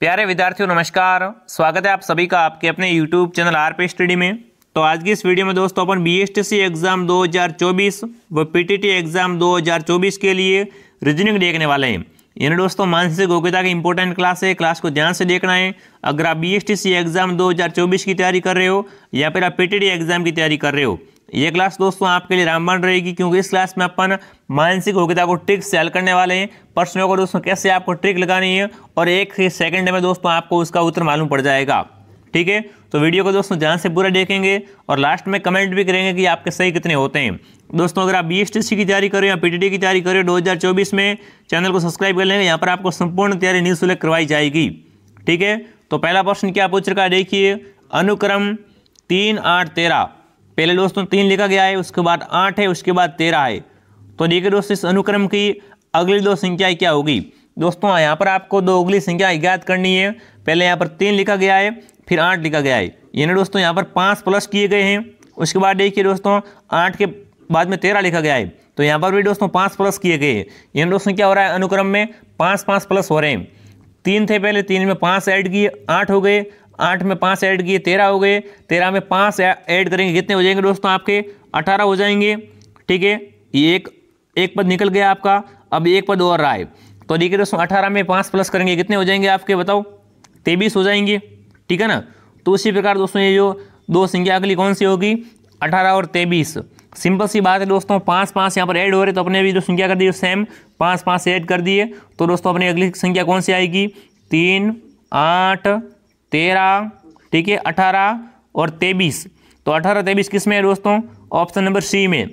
प्यारे विद्यार्थियों नमस्कार स्वागत है आप सभी का आपके अपने YouTube channel R P study में तो आज की इस वीडियो में दोस्तों अपन बी एग्ज़ाम 2024 व पीटीटी एग्ज़ाम 2024 के लिए रीजनिंग देखने वाले हैं यानी दोस्तों मानसिक योग्यता की इंपॉर्टेंट क्लास है क्लास को ध्यान से देखना है अगर आप बी एग्ज़ाम चौबीस की तैयारी कर रहे हो या फिर आप टी एग्ज़ाम की तैयारी कर रहे हो ये क्लास दोस्तों आपके लिए रामबाण रहेगी क्योंकि इस क्लास में अपन मानसिक योग्यता को ट्रिक से हल करने वाले हैं प्रश्नों को दोस्तों कैसे आपको ट्रिक लगानी है और एक ही सेकंड में दोस्तों आपको उसका उत्तर मालूम पड़ जाएगा ठीक है तो वीडियो को दोस्तों ध्यान से पूरा देखेंगे और लास्ट में कमेंट भी करेंगे कि आपके सही कितने होते हैं दोस्तों अगर आप बी की तैयारी करें या पी की तैयारी करें दो में चैनल को सब्सक्राइब कर लेंगे यहाँ पर आपको संपूर्ण तैयारी निःशुल्क करवाई जाएगी ठीक है तो पहला प्रश्न क्या पूछ रखा देखिए अनुक्रम तीन आठ तेरह पहले दोस्तों तीन लिखा गया है उसके बाद आठ है उसके बाद तेरह है तो देखिए दोस्तों इस अनुक्रम की अगली दो संख्याएं क्या होगी दोस्तों यहाँ पर आपको दो अगली संख्या ज्ञात करनी है पहले यहाँ पर तीन लिखा गया है फिर आठ लिखा गया है यानी दोस्तों यहाँ पर पाँच प्लस किए गए हैं उसके बाद देखिए दोस्तों आठ के बाद में तेरह लिखा गया है तो यहाँ पर भी दोस्तों पाँच प्लस किए गए हैं यानी दोस्तों क्या हो रहा है अनुक्रम में पाँच पाँच प्लस हो रहे हैं तीन थे पहले तीन में पाँच ऐड किए आठ हो गए आठ में पाँच ऐड किए तेरह हो गए तेरह में पाँच ऐड करेंगे कितने हो जाएंगे दोस्तों आपके अठारह हो जाएंगे ठीक है ये एक एक पद निकल गया आपका अब एक पद और रहा है तो देखिए दोस्तों अठारह में पाँच प्लस करेंगे कितने हो जाएंगे आपके बताओ तेईस हो जाएंगे ठीक है ना तो उसी प्रकार दोस्तों ये जो दो संख्या अगली कौन सी होगी अठारह और तेईस सिंपल सी बात है दोस्तों पाँच पाँच यहाँ पर ऐड हो रहे तो अपने भी जो संख्या कर दी सेम पाँच पाँच ऐड कर दिए तो दोस्तों अपनी अगली संख्या कौन सी आएगी तीन आठ तेरह ठीक है अठारह और तेईस तो अठारह तेईस किस में है दोस्तों ऑप्शन नंबर सी में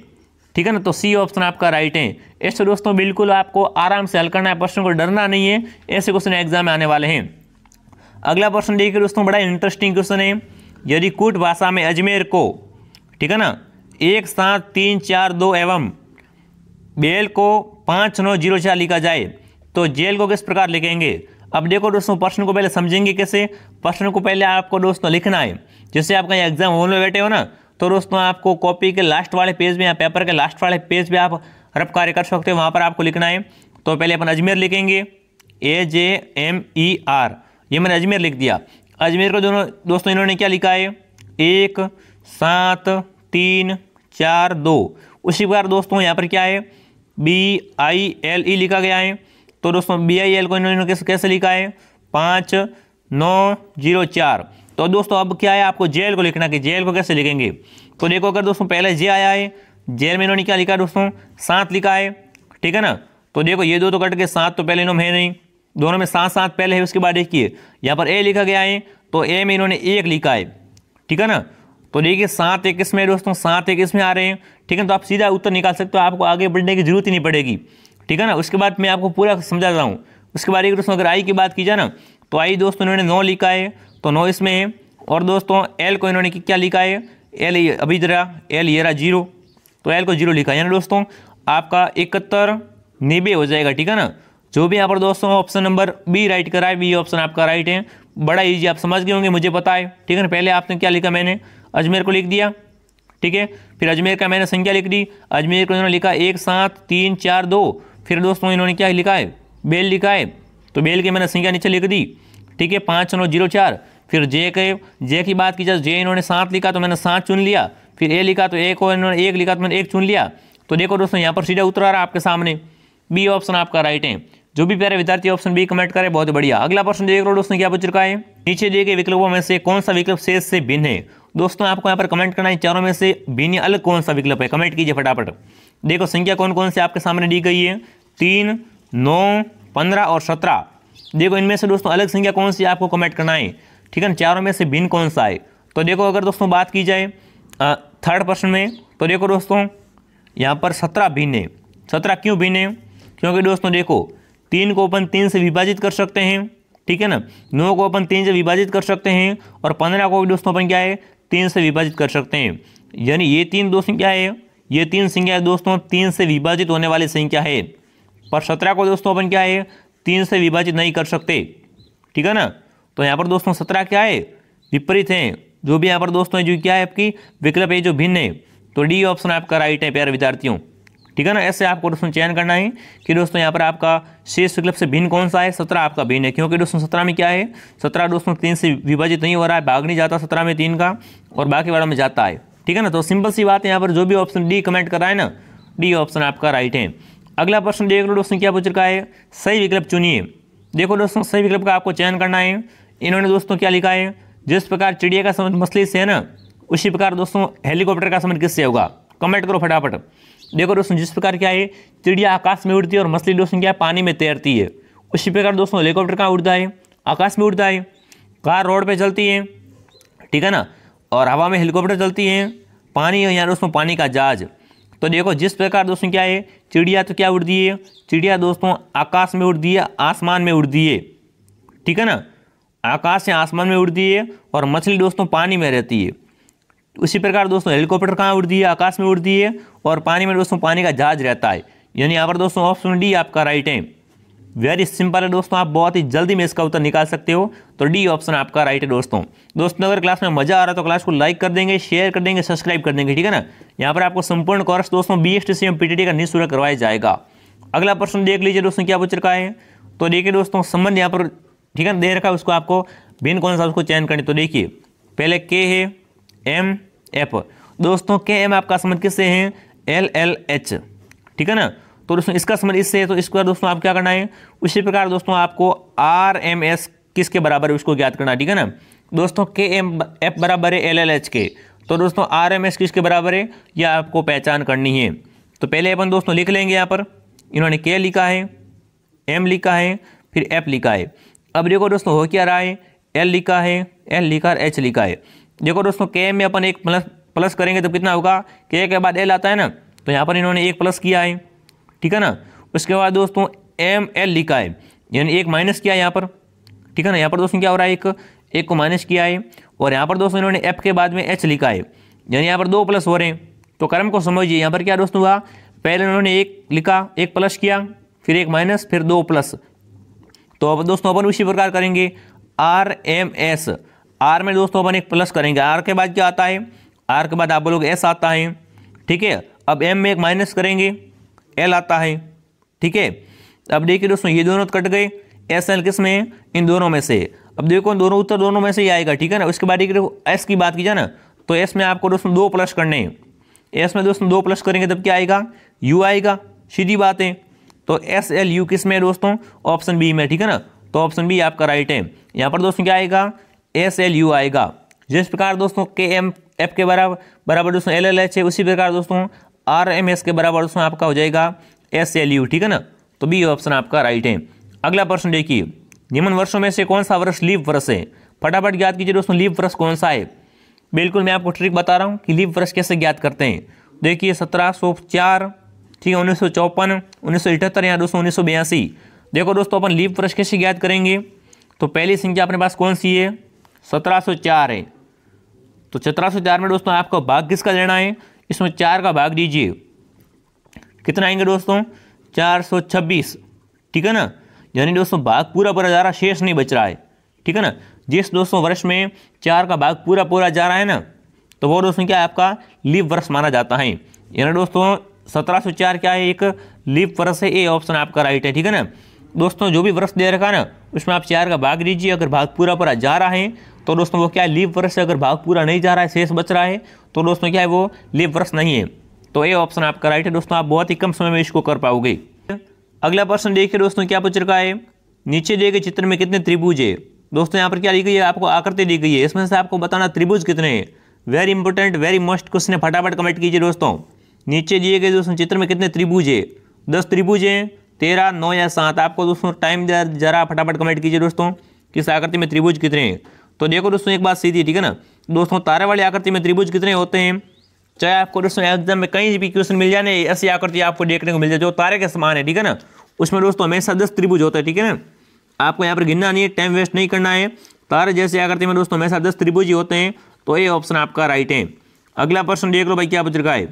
ठीक है ना तो सी ऑप्शन आपका राइट है ऐसे दोस्तों बिल्कुल आपको आराम से हल करना है प्रश्न को डरना नहीं है ऐसे क्वेश्चन एग्जाम में आने वाले हैं अगला प्रश्न देखिए दोस्तों बड़ा इंटरेस्टिंग क्वेश्चन है यदि कूट भाषा में अजमेर को ठीक है ना एक सात तीन चार दो एवं बेल को पाँच नौ जीरो चार लिखा जाए तो जेल को किस प्रकार लिखेंगे अब देखो दोस्तों प्रश्न को पहले समझेंगे कैसे प्रश्न को पहले आपको दोस्तों लिखना है जैसे आप कहीं एग्जाम हॉल में बैठे हो ना तो दोस्तों आपको कॉपी के लास्ट वाले पेज में या पेपर के लास्ट वाले पेज पर आप रब कार्य कर सकते हो वहाँ पर आपको लिखना है तो पहले अपन अजमेर लिखेंगे ए जे एम ई आर ये मैंने अजमेर लिख दिया अजमेर को दोनों दोस्तों इन्होंने क्या लिखा है एक सात तीन चार दो उसी प्रकार दोस्तों यहाँ पर क्या है बी आई एल ई लिखा गया है तो दोस्तों बी आई एल को इन्होंने कैसे कैसे लिखा है पाँच नौ जीरो चार तो दोस्तों अब क्या है आपको जेल को लिखना कि जेल को कैसे लिखेंगे तो देखो अगर दोस्तों पहले जे आया है जेल में इन्होंने क्या लिखा है दोस्तों सात लिखा है ठीक है ना तो देखो ये दो तो कट के सात तो पहले इन्होंने है नहीं दोनों में सात सात पहले है उसके बाद देखिए यहाँ पर ए लिखा गया है तो ए में इन्होंने एक लिखा है ठीक है ना तो देखिए सात इक्कीस में दोस्तों सात इक्कीस में आ रहे हैं ठीक है तो आप सीधा उत्तर निकाल सकते हो आपको आगे बढ़ने की जरूरत ही नहीं पड़ेगी ठीक है ना उसके बाद मैं आपको पूरा समझा रहा हूँ उसके बाद एक दोस्तों अगर आई की बात की जाए ना तो आई दोस्तों इन्होंने नौ लिखा है तो नौ इसमें है और दोस्तों एल को इन्होंने क्या लिखा है एल अभी जरा एल ये रहा जीरो तो एल को जीरो लिखा है ना दोस्तों आपका इकहत्तर निबे हो जाएगा ठीक है ना जो भी यहाँ पर दोस्तों ऑप्शन नंबर बी राइट कराए बी ऑप्शन आपका राइट है बड़ा ईजी आप समझ गए होंगे मुझे पता है ठीक है ना पहले आपने क्या लिखा मैंने अजमेर को लिख दिया ठीक है फिर अजमेर का मैंने संख्या लिख दी अजमेर को इन्होंने लिखा एक सात तीन चार दो फिर दोस्तों इन्होंने क्या लिखा है बेल लिखा है तो बेल की मैंने संख्या नीचे लिख दी ठीक है पाँच नौ जीरो चार फिर जे के जे की बात की जाए जे इन्होंने सात लिखा तो मैंने सात चुन लिया फिर ए लिखा तो एक और इन्होंने एक लिखा तो मैंने एक चुन लिया तो देखो दोस्तों यहाँ पर सीधा उतर आ रहा है आपके सामने बी ऑप्शन आपका राइट है जो भी प्यारे विद्यार्थी ऑप्शन बी कमेंट करें बहुत बढ़िया अगला प्रश्न देख लो दोस्तों क्या पूछ चुका है नीचे दिए गए विकल्पों में से कौन सा विकल्प शेष से भिन्न है दोस्तों आपको यहाँ पर कमेंट करना है चारों में से भिन्न अलग कौन सा विकल्प है कमेंट कीजिए फटाफट देखो संख्या कौन कौन से आपके सामने दी गई है तीन नौ पंद्रह और सत्रह देखो इनमें से दोस्तों अलग संख्या कौन सी आपको कमेंट करना है ठीक है ना चारों में से भिन्न कौन सा है तो देखो अगर दोस्तों बात की जाए थर्ड पर्सन में तो देखो दोस्तों यहाँ पर सत्रह भिन्न है सत्रह क्यों भिन्न है क्योंकि दोस्तों देखो तीन को अपन तीन से विभाजित कर सकते हैं ठीक है ना नौ को अपन तीन से विभाजित कर सकते हैं और पंद्रह को भी दोस्तों अपन क्या है तीन से विभाजित कर सकते हैं यानी ये तीन दो संख्या है ये तीन संख्या दोस्तों तीन से विभाजित होने वाली संख्या है पर सत्रह को दोस्तों अपन क्या है तीन से विभाजित नहीं कर सकते ठीक है ना तो यहाँ पर दोस्तों सत्रह क्या है विपरीत हैं जो भी यहाँ पर दोस्तों जो क्या है आपकी विकल्प है जो भिन्न है तो डी ऑप्शन आपका राइट है प्यारे विद्यार्थियों ठीक है ना ऐसे आपको दोस्तों चयन करना है कि दोस्तों यहाँ पर आपका शेष विकल्प से भिन्न कौन सा है सत्रह आपका भिन्न है क्योंकि दोस्तों सत्रह में क्या है सत्रह दोस्तों तीन से विभाजित नहीं हो रहा है भाग नहीं जाता सत्रह में तीन का और बाकी वाला में जाता है ठीक है ना तो सिंपल सी बात है यहाँ पर जो भी ऑप्शन डी कमेंट कर रहा है ना डी ऑप्शन आपका राइट है अगला प्रश्न देख लो दोस्तों क्या पूछ रखा है सही विकल्प चुनिए देखो दोस्तों सही विकल्प का आपको चयन करना है इन्होंने दोस्तों क्या लिखा है जिस प्रकार चिड़िया का समझ मछली से है ना उसी प्रकार दोस्तों हेलीकॉप्टर का संबंध किससे होगा कमेंट करो फटाफट देखो दोस्तों जिस प्रकार क्या है चिड़िया आकाश में उड़ती है और मछली दोस्तों क्या पानी में तैरती है उसी प्रकार दोस्तों हेलीकॉप्टर कहाँ उड़ता है आकाश में उड़ता है कार रोड पर चलती है ठीक है ना और हवा में हेलीकॉप्टर चलती है पानी यहाँ दोस्तों पानी का जहाज तो देखो जिस प्रकार दोस्तों क्या है चिड़िया तो क्या उड़ती है चिड़िया दोस्तों आकाश में उड़ती है आसमान में उड़ती है ठीक है ना आकाश या आसमान में उड़ती है और मछली दोस्तों पानी में रहती है उसी प्रकार दोस्तों हेलीकॉप्टर कहाँ उड़ती है आकाश में उड़ती है और पानी में दोस्तों पानी का जहाज रहता है यानी यहाँ पर दोस्तों ऑप्शन डी आपका राइट है वेरी सिंपल है दोस्तों आप बहुत ही जल्दी में इसका उत्तर निकाल सकते हो तो डी ऑप्शन आपका राइट है दोस्तों दोस्तों अगर क्लास में मजा आ रहा है तो क्लास को लाइक कर देंगे शेयर कर देंगे सब्सक्राइब कर देंगे ठीक है ना यहाँ पर आपको संपूर्ण कोर्स दोस्तों B S T C M T का निःशुल्क करवाया जाएगा अगला प्रश्न देख लीजिए दोस्तों क्या पूछ रखा है तो देखिए दोस्तों संबंध यहाँ पर ठीक है दे रखा है उसको आपको भिन्न कौन सा उसको चयन करनी तो देखिए पहले के है एम एफ दोस्तों के एम आपका समझ किससे है एल एल एच ठीक है ना तो दोस्तों इसका समझ इससे है तो इसको दोस्तों आप क्या करना है उसी प्रकार दोस्तों आपको आर एम एस किसके बराबर है उसको ज्ञात करना है ठीक है ना दोस्तों के एम एफ बराबर है एल एल एच के तो दोस्तों आर एम एस किसके बराबर है यह आपको पहचान करनी है तो पहले अपन दोस्तों लिख लेंगे यहाँ पर इन्होंने के लिखा है एम लिखा है फिर एफ लिखा है अब देखो दोस्तों हो क्या रहा है एल लिखा है एल लिखा है एच लिखा है देखो दोस्तों के में अपन एक प्लस प्लस करेंगे तो कितना होगा के के बाद एल आता है ना तो यहाँ पर इन्होंने एक प्लस किया है ठीक है ना उसके बाद दोस्तों एम एल लिखा है यानी एक माइनस किया है यहाँ पर ठीक है ना यहाँ पर दोस्तों क्या हो रहा है एक एक को माइनस किया है और यहाँ पर दोस्तों इन्होंने एफ के बाद में एच लिखा है यानी यहाँ पर दो प्लस हो रहे हैं तो कर्म को समझिए यहाँ पर क्या दोस्तों हुआ पहले उन्होंने एक लिखा एक प्लस किया फिर एक माइनस फिर दो प्लस तो अब दोस्तों अपन उसी प्रकार करेंगे आर एम एस आर में दोस्तों अपन एक प्लस करेंगे आर के बाद क्या आता है आर के बाद आप लोग एस आता है ठीक है अब एम में एक माइनस करेंगे एल आता है ठीक है अब देखिए दोस्तों ये दोनों कट गए एस एल किस में इन दोनों में से अब देखो दोनों उत्तर दोनों में से ही आएगा ठीक है ना उसके बाद एक एस की बात की जाए ना तो एस में आपको दोस्तों दो प्लस करने हैं एस में दोस्तों दो प्लस करेंगे तब क्या आएगा यू आएगा सीधी बात है तो एस एल यू किस में है दोस्तों ऑप्शन बी में ठीक है ना तो ऑप्शन बी आपका राइट है यहाँ पर दोस्तों क्या आएगा एस एल यू आएगा जिस प्रकार दोस्तों के एम एफ के बराबर बराबर दोस्तों एल एल एच है उसी प्रकार दोस्तों आर एम एस के बराबर दोस्तों आपका हो जाएगा एस एल यू ठीक है ना तो बी ऑप्शन आपका राइट है अगला प्रश्न देखिए निम्न वर्षों में से कौन सा वर्ष लीप वर्ष है फटाफट ज्ञात कीजिए दोस्तों लीप वर्ष कौन सा है बिल्कुल मैं आपको ट्रिक बता रहा हूँ कि लीप वर्ष कैसे ज्ञात करते हैं देखिए सत्रह सौ चार ठीक है उन्नीस सौ चौपन उन्नीस सौ इठहत्तर या दोस्तों उन्नीस सौ बयासी देखो दोस्तों अपन लीप वर्ष कैसे ज्ञात करेंगे तो पहली संख्या अपने पास कौन सी है सत्रह सौ चार है तो 1704 में दोस्तों आपको भाग किसका लेना है इसमें चार का भाग दीजिए कितना आएंगे दोस्तों 426 ठीक है ना यानी दोस्तों भाग पूरा पूरा जा रहा शेष नहीं बच रहा है ठीक है ना जिस दोस्तों वर्ष में चार का भाग पूरा पूरा जा रहा है ना तो वो दोस्तों क्या है आपका लिप वर्ष माना जाता है यानी दोस्तों सत्रह क्या है एक लिप वर्ष है ए ऑप्शन आपका राइट है ठीक है ना दोस्तों जो भी वर्ष दे रखा है ना उसमें आप चार का भाग दीजिए अगर भाग पूरा पूरा जा रहा है तो दोस्तों वो क्या है लीव वर्ष से अगर भाग पूरा नहीं जा रहा है शेष बच रहा है तो दोस्तों क्या है वो लीव वर्ष नहीं है तो ये ऑप्शन आपका राइट है दोस्तों आप बहुत ही कम समय में इसको कर पाओगे अगला प्रश्न देखिए दोस्तों क्या पूछ रखा है नीचे दिए गए चित्र में कितने त्रिभुज है दोस्तों यहाँ पर क्या दी गई है आपको आकृति दी गई है इसमें से आपको बताना त्रिभुज कितने हैं very important very most question फटाफट कमेंट कीजिए दोस्तों नीचे दिए गए दोस्तों चित्र में कितने त्रिभुज है दस त्रिभुज हैं तेरह नौ या सात आपको दोस्तों टाइम जरा फटाफट कमेंट कीजिए दोस्तों किस आकृति में त्रिभुज कितने हैं तो देखो दोस्तों एक बात सीधी ठीक है ना दोस्तों तारे वाली आकृति में त्रिभुज कितने होते हैं चाहे आपको दोस्तों एग्जाम में कहीं भी क्वेश्चन मिल जाए ना ऐसी आकृति आपको देखने को मिल जाए जो तारे के समान है ठीक है ना उसमें दोस्तों हमेशा दस त्रिभुज होता है ठीक है ना आपको यहाँ पर गिनना नहीं है टाइम वेस्ट नहीं करना है तारे जैसे आकृति में दोस्तों हमेशा दस त्रिभुज ही होते हैं तो ये ऑप्शन आपका राइट है अगला प्रश्न देख लो भाई क्या पूछ का है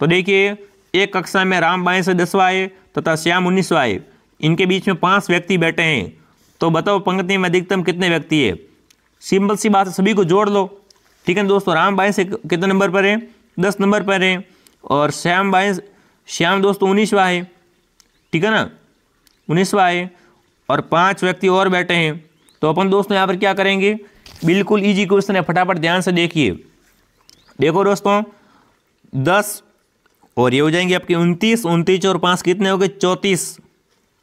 तो देखिए एक कक्षा में राम बाई से दसवा आए तथा श्याम उन्नीसवा आए इनके बीच में पाँच व्यक्ति बैठे हैं तो बताओ पंक्ति में अधिकतम कितने व्यक्ति है सिंपल सी बात है सभी को जोड़ लो ठीक है दोस्तों राम से कितने नंबर पर है दस नंबर पर है और श्याम बाई श्याम दोस्तों उन्नीसवा है ठीक है ना उन्नीसवा है और पांच व्यक्ति और बैठे हैं तो अपन दोस्तों यहाँ पर क्या करेंगे बिल्कुल इजी क्वेश्चन है फटाफट ध्यान से देखिए देखो दोस्तों दस और ये हो जाएंगे आपके उनतीस उनतीस और पाँच कितने हो गए चौंतीस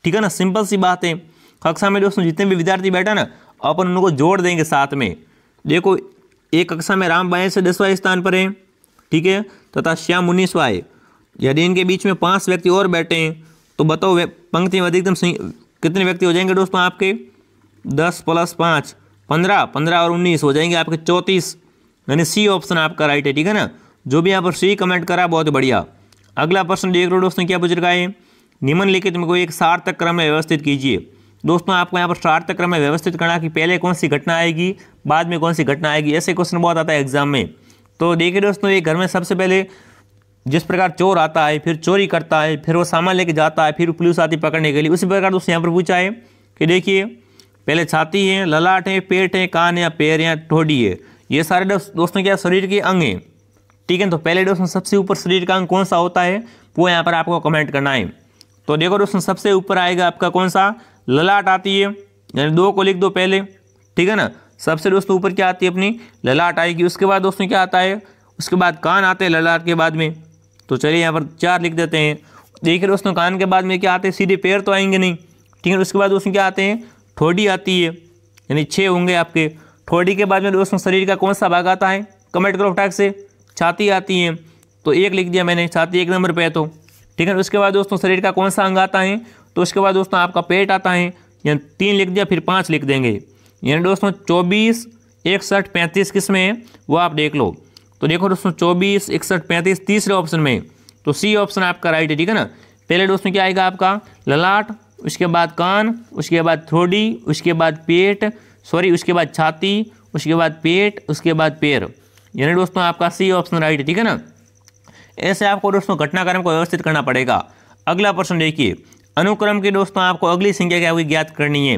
ठीक है ना सिंपल सी बात है कक्षा में दोस्तों जितने भी विद्यार्थी बैठा ना अपन उनको जोड़ देंगे साथ में देखो एक कक्षा में राम बाएँ से दसवां स्थान पर है ठीक है तथा श्याम उन्नीसवा है यदि इनके बीच में पांच व्यक्ति और बैठे हैं तो बताओ पंक्ति में अधिकतम कितने व्यक्ति हो जाएंगे दोस्तों आपके दस प्लस पाँच पंद्रह पंद्रह और उन्नीस हो जाएंगे आपके चौंतीस यानी सी ऑप्शन आपका राइट है ठीक है ना जो भी यहाँ पर सी कमेंट करा बहुत बढ़िया अगला प्रश्न देख लो दोस्तों क्या पूछ रहा है निम्नलिखित में कोई एक सार्थक क्रम में व्यवस्थित कीजिए दोस्तों आपको यहाँ पर शरारत क्रम में व्यवस्थित करना कि पहले कौन सी घटना आएगी बाद में कौन सी घटना आएगी ऐसे क्वेश्चन बहुत आता है एग्जाम में तो देखिए दोस्तों ये घर में सबसे पहले जिस प्रकार चोर आता है फिर चोरी करता है फिर वो सामान लेके जाता है फिर पुलिस आती पकड़ने के लिए उसी प्रकार दोस्तों यहाँ पर पूछा है कि देखिए पहले छाती है ललाट है पेट है कान या पैर या ठोडी है ये सारे दोस्तों क्या शरीर के अंग हैं ठीक है तो पहले दोस्तों सबसे ऊपर शरीर का अंग कौन सा होता है वो यहाँ पर आपको कमेंट करना है तो देखो दोस्तों सबसे ऊपर आएगा आपका कौन सा ललाट आती है यानी दो को लिख दो पहले ठीक है ना सबसे दोस्तों ऊपर क्या आती है अपनी ललाट आएगी उसके बाद दोस्तों क्या आता है उसके बाद कान आते हैं ललाट के बाद में तो चलिए यहाँ पर चार लिख देते हैं देखिए दोस्तों कान के बाद में क्या आते हैं सीधे पैर तो आएंगे नहीं ठीक है उसके बाद दोस्तों क्या आते हैं ठोडी आती है यानी छः होंगे आपके ठोडी के बाद में दोस्तों शरीर का कौन सा भाग आता है कमेंट करो फटाक से छाती आती है तो एक लिख दिया मैंने छाती एक नंबर पे तो ठीक है उसके बाद दोस्तों शरीर का कौन सा अंग आता है तो उसके बाद दोस्तों आपका पेट आता है यानी तीन लिख दिया फिर पाँच लिख देंगे यानी दोस्तों चौबीस इकसठ पैंतीस किस में है वो आप देख लो तो देखो दोस्तों चौबीस इकसठ पैंतीस तीसरे ऑप्शन में तो सी ऑप्शन आपका राइट है ठीक है ना पहले दोस्तों क्या आएगा आपका ललाट उसके बाद कान उसके बाद थ्रोडी उसके बाद पेट सॉरी उसके बाद छाती उसके बाद पेट उसके बाद पैर यानी दोस्तों आपका सी ऑप्शन राइट है ठीक है ना ऐसे आपको दोस्तों घटनाक्रम को व्यवस्थित करना पड़ेगा अगला प्रश्न देखिए अनुक्रम की दोस्तों आपको अगली संख्या क्या हुई ज्ञात करनी है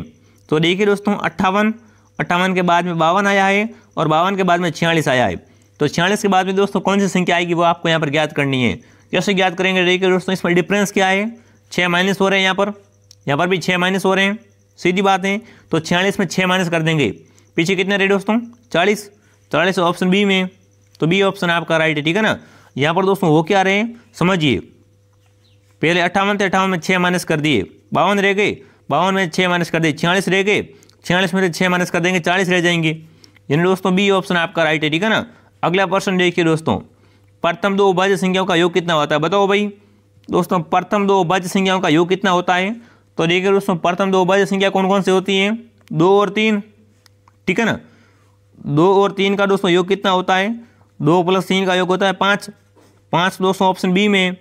तो देखिए दोस्तों अट्ठावन अट्ठावन के बाद में बावन आया है और बावन के बाद में छियालीस आया है तो छियालीस के बाद में दोस्तों कौन सी संख्या आएगी वो आपको यहाँ पर ज्ञात करनी है कैसे ज्ञात करेंगे देखिए दोस्तों इसमें डिफरेंस क्या है छः माइनस हो रहे हैं यहाँ पर यहाँ पर भी छः माइनस हो रहे हैं सीधी बात है तो छियालीस में छः माइनस कर देंगे पीछे कितने रहे दोस्तों चालीस चालीस ऑप्शन बी में तो बी ऑप्शन आपका राइट है ठीक है ना यहाँ पर दोस्तों वो क्या रहे समझिए पहले अट्ठावन थे अट्ठावन में छः माइनस कर दिए बावन रह गए बावन में छः माइनस कर दिए छियालीस रह गए छियालीस में से छः माइनस कर देंगे चालीस रह जाएंगे यानी दोस्तों बी ऑप्शन आपका राइट है ठीक है ना अगला प्रश्न देखिए दोस्तों प्रथम दो भाज्य संख्याओं का योग कितना होता है बताओ भाई दोस्तों प्रथम दो उभाज्य संख्याओं का योग कितना होता है तो देखिए दोस्तों प्रथम दो भाज्य संख्या कौन कौन सी होती है दो और तीन ठीक है ना दो और तीन का दोस्तों योग कितना होता है दो प्लस तीन का योग होता है पाँच पाँच दोस्तों ऑप्शन बी में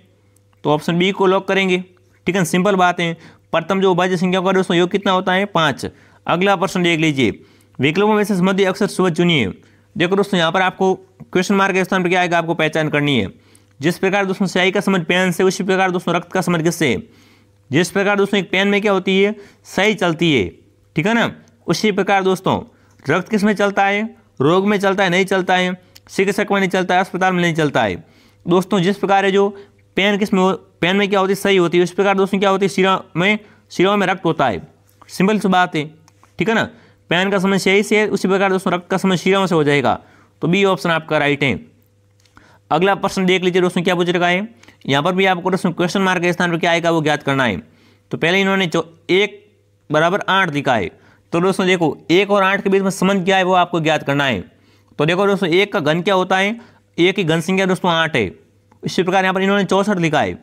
तो ऑप्शन बी को लॉक करेंगे ठीक है सिंपल बात है प्रथम जो उभाज्य संख्या का दोस्तों योग कितना होता है पाँच अगला प्रश्न देख लीजिए विकल्पों में से मध्य अक्सर सुबह चुनिए देखो दोस्तों यहाँ पर आपको क्वेश्चन मार्क के स्थान पर क्या आएगा आपको पहचान करनी है जिस प्रकार दोस्तों स्याही का समझ पेन से उसी प्रकार दोस्तों रक्त का समझ किससे जिस प्रकार दोस्तों एक पेन में क्या होती है सही चलती है ठीक है ना उसी प्रकार दोस्तों रक्त किस में चलता है रोग में चलता है नहीं चलता है चिकित्सक में नहीं चलता है अस्पताल में नहीं चलता है दोस्तों जिस प्रकार है जो पेन किस में हो पेन में क्या होती है सही होती है इस प्रकार दोस्तों क्या होती है सिरा में सिराओं में रक्त होता है सिंपल सी बात है ठीक है ना पेन का समय सही से उसी प्रकार दोस्तों रक्त का समय सिराओं से हो जाएगा तो बी ऑप्शन आपका राइट है अगला प्रश्न देख लीजिए दोस्तों क्या पूछ रखा है यहाँ पर भी आपको दोस्तों क्वेश्चन मार्क के स्थान पर क्या आएगा वो ज्ञात करना है तो पहले इन्होंने जो एक बराबर आठ दिखा है तो दोस्तों देखो एक और आठ के बीच में संबंध क्या है वो आपको ज्ञात करना है तो देखो दोस्तों एक का घन क्या होता है एक की घन संख्या दोस्तों आठ है इसी प्रकार यहाँ पर इन्होंने चौंसठ लिखा है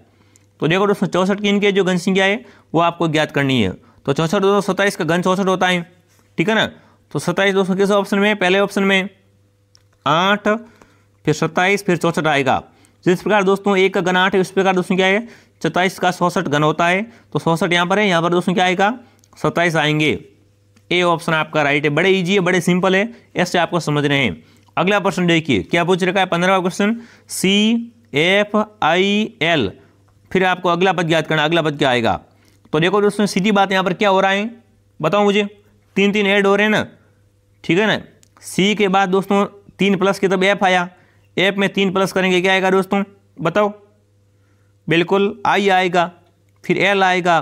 तो देखो दोस्तों चौंसठ की इनके जो संख्या है वो आपको ज्ञात करनी है तो चौंसठ दोस्तों सत्ताईस का घन चौंसठ होता है ठीक है ना तो सत्ताईस दोस्तों किस ऑप्शन में पहले ऑप्शन में आठ फिर सत्ताईस फिर चौंसठ आएगा जिस प्रकार दोस्तों एक का घन आठ है उस प्रकार दोस्तों क्या है सत्ताईस का सौसठ घन होता है तो सौसठ यहाँ पर है यहाँ पर दोस्तों क्या आएगा सत्ताईस आएंगे ए ऑप्शन आपका राइट है बड़े ईजी है बड़े सिंपल है ऐसे आपको समझ रहे हैं अगला प्रश्न देखिए क्या पूछ रखा है पंद्रहवा question C F I L फिर आपको अगला पद याद करना अगला पद क्या आएगा तो देखो दोस्तों सीधी बात यहाँ पर क्या हो रहा है बताओ मुझे तीन तीन ऐड हो रहे हैं ना ठीक है ना सी के बाद दोस्तों तीन प्लस के तब एफ आया एफ में तीन प्लस करेंगे क्या आएगा दोस्तों बताओ बिल्कुल आई आएगा फिर एल आएगा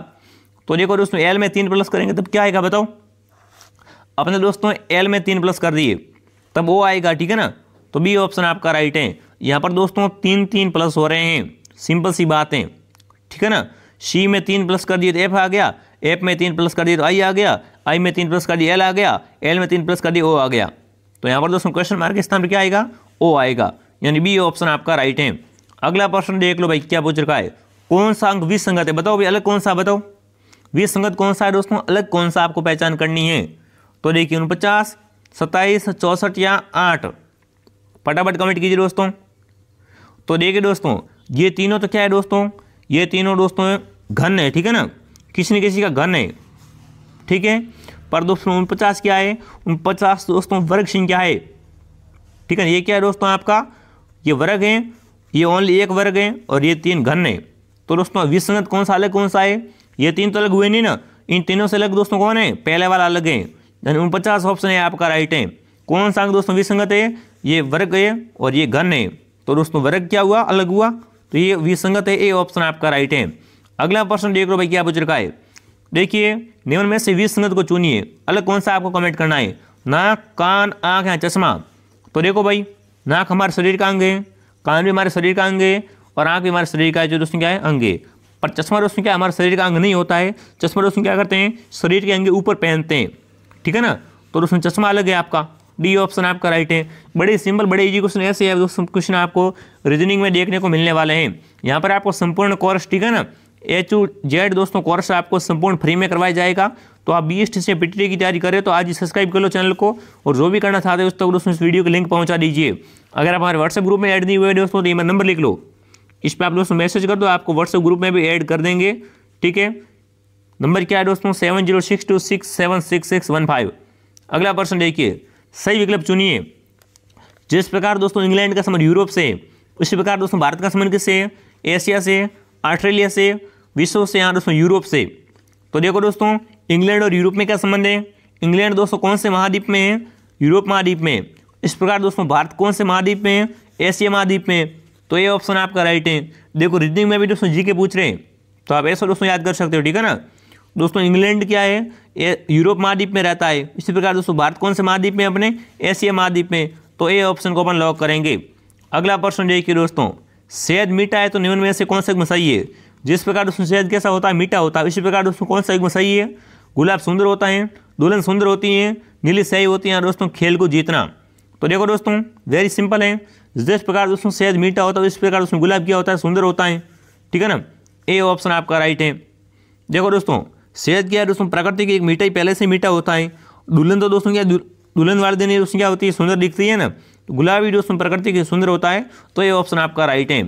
तो देखो दोस्तों एल में तीन प्लस करेंगे तब क्या आएगा बताओ अपने दोस्तों एल में तीन प्लस कर दिए तब वो आएगा ठीक है ना तो बी ऑप्शन आपका राइट है यहाँ पर दोस्तों तीन तीन प्लस हो रहे हैं सिंपल सी बात है ठीक है ना सी में तीन प्लस कर दिए तो एफ आ गया एफ में तीन प्लस कर दिए तो आई आ गया आई में तीन प्लस कर दिए एल आ गया एल में तीन प्लस कर दिए ओ आ गया तो यहाँ पर दोस्तों क्वेश्चन मार्क स्थान पर क्या आएगा ओ आएगा यानी बी ऑप्शन आपका राइट है अगला प्रश्न देख लो भाई क्या पूछ रखा है कौन सा अंक विसंगत है बताओ भाई अलग कौन सा बताओ विसंगत कौन सा है दोस्तों अलग कौन सा आपको पहचान करनी है तो देखिए उनपचास सत्ताईस चौंसठ या आठ फटाफट कमेंट कीजिए दोस्तों तो देखिए दोस्तों ये तीनों तो क्या है दोस्तों ये तीनों दोस्तों घन है ठीक है ना किसी न किसी का घन है ठीक है पर दोस्तों उन पचास क्या है उन पचास दोस्तों वर्ग संख्या है ठीक है ये क्या है दोस्तों आपका ये वर्ग है ये ओनली एक वर्ग है और ये तीन घन है तो दोस्तों विसंगत कौन सा अलग कौन सा है ये तीन तो अलग हुए नहीं ना इन तीनों से अलग दोस्तों कौन है पहले वाला अलग है यानी पचास ऑप्शन है आपका राइट है कौन सा दोस्तों विसंगत है ये वर्ग है और ये घन है तो दोस्तों वर्ग क्या हुआ अलग हुआ तो ये विसंगत है ए ऑप्शन आपका राइट है अगला प्रश्न देख लो भाई क्या बुजुर्ग है देखिए निम्न में से विसंगत को चुनिए अलग कौन सा आपको कमेंट करना है नाक कान आँख या चश्मा तो देखो भाई नाक हमारे शरीर का अंग है कान भी हमारे शरीर का अंग है और आँख भी हमारे शरीर का है जो दोस्तों क्या है अंग है पर चश्मा दोस्तों क्या हमारे शरीर का अंग नहीं होता है चश्मा दोस्तों क्या करते हैं शरीर के अंग ऊपर पहनते हैं ठीक है ना तो दोस्तों चश्मा अलग है आपका डी ऑप्शन आपका राइट है बड़े सिंपल बड़े इजी क्वेश्चन ऐसे है क्वेश्चन आपको रीजनिंग में देखने को मिलने वाले हैं यहाँ पर आपको संपूर्ण कोर्स ठीक है ना एच यू जेड दोस्तों कोर्स आपको संपूर्ण फ्री में करवाया जाएगा तो आप बी एस टी से पीटीटी की तैयारी करें तो आज ही सब्सक्राइब कर लो चैनल को और जो भी करना चाहते हो उस तक दोस्तों इस वीडियो के लिंक पहुंचा दीजिए अगर आप हमारे व्हाट्सएप ग्रुप में ऐड नहीं हुए दोस्तों तो ये नंबर लिख लो इस पर आप दोस्तों मैसेज कर दो आपको व्हाट्सएप ग्रुप में भी ऐड कर देंगे ठीक है नंबर क्या है दोस्तों seven zero six two six seven six six one five अगला पर्सन देखिए सही विकल्प चुनिए जिस प्रकार दोस्तों इंग्लैंड का संबंध यूरोप से उसी प्रकार दोस्तों भारत का संबंध किससे एशिया से ऑस्ट्रेलिया से विश्व से यहाँ दोस्तों यूरोप से तो देखो दोस्तों इंग्लैंड और यूरोप में क्या संबंध है इंग्लैंड दोस्तों कौन से महाद्वीप में है यूरोप महाद्वीप में इस प्रकार दोस्तों भारत कौन से महाद्वीप में है एशिया महाद्वीप में तो ये ऑप्शन आपका राइट है देखो रीजनिंग में भी दोस्तों जी के पूछ रहे हैं तो आप ऐसा दोस्तों याद कर सकते हो ठीक है ना दोस्तों इंग्लैंड क्या है यूरोप महाद्वीप में रहता है इसी प्रकार दोस्तों भारत कौन से महाद्वीप में अपने एशिया महाद्वीप में तो ए ऑप्शन को अपन लॉक करेंगे अगला प्रश्न देखिए दोस्तों शहद मीठा है तो निम्न में से कौन सा एक सही है जिस प्रकार दोस्तों शहद कैसा होता है मीठा होता है इसी प्रकार दोस्तों कौन सा एक सही है गुलाब सुंदर होता है दुल्हन सुंदर होती है नीली सही होती है दोस्तों खेल को जीतना तो देखो दोस्तों वेरी सिंपल है जिस प्रकार दोस्तों शहद मीठा होता है इस प्रकार उसमें गुलाब क्या होता है सुंदर होता है ठीक है ना ए ऑप्शन आपका राइट है देखो दोस्तों सेहत क्या है दोस्तों प्रकृति की एक ही पहले से मीठा होता है दुल्हन तो दोस्तों क्या दुल्हन वाले दिन दोस्तों क्या होती है सुंदर दिखती है ना तो गुलाबी दोस्तों प्रकृति की सुंदर होता है तो ये ऑप्शन आपका राइट है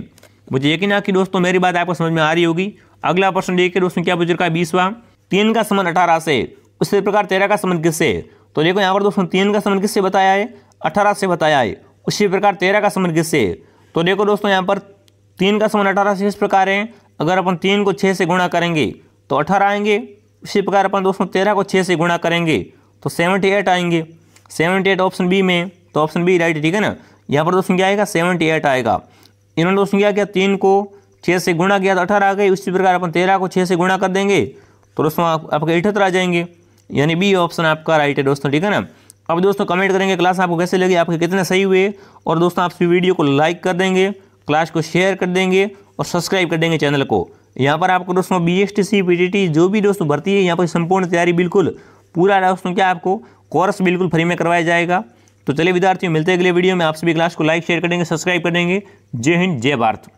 मुझे यकीन है कि दोस्तों मेरी बात आपको समझ में आ रही होगी अगला प्रश्न देखिए दोस्तों क्या बुजुर्ग का बीसवा तीन का समन अठारह से उसी प्रकार तेरह का समन किससे तो देखो यहाँ पर दोस्तों तीन का समन किससे बताया है अठारह से बताया है उसी प्रकार तेरह का समन किससे तो देखो दोस्तों यहाँ पर तीन का समन अठारह से इस प्रकार है अगर अपन तीन को छः से गुणा करेंगे तो अठारह आएंगे इसी प्रकार अपन दोस्तों तेरह को छः से गुणा करेंगे तो सेवनटी एट आएंगे सेवनटी एट ऑप्शन बी में तो ऑप्शन बी राइट ठीक है ना यहाँ पर दोस्तों क्या आएगा सेवनटी एट आएगा इन्होंने दोस्तों क्या किया तीन को छः से गुणा किया तो अठारह आ गए उसी प्रकार अपन तेरह को छः से गुणा कर देंगे तो दोस्तों आपके अठहत्तर आ जाएंगे यानी बी ऑप्शन आपका राइट है दोस्तों ठीक है ना अब दोस्तों कमेंट करेंगे क्लास आपको कैसे लगी आपके कितने सही हुए और दोस्तों आप वीडियो को लाइक कर देंगे क्लास को शेयर कर देंगे और सब्सक्राइब कर देंगे चैनल को यहाँ पर आपको दोस्तों B S T C P T T जो भी दोस्तों भर्ती है यहाँ पर संपूर्ण तैयारी बिल्कुल पूरा दोस्तों क्या आपको कोर्स बिल्कुल फ्री में करवाया जाएगा तो चलिए विद्यार्थियों मिलते हैं अगले वीडियो में आप सभी क्लास को लाइक शेयर करेंगे सब्सक्राइब करेंगे जय हिंद जय भारत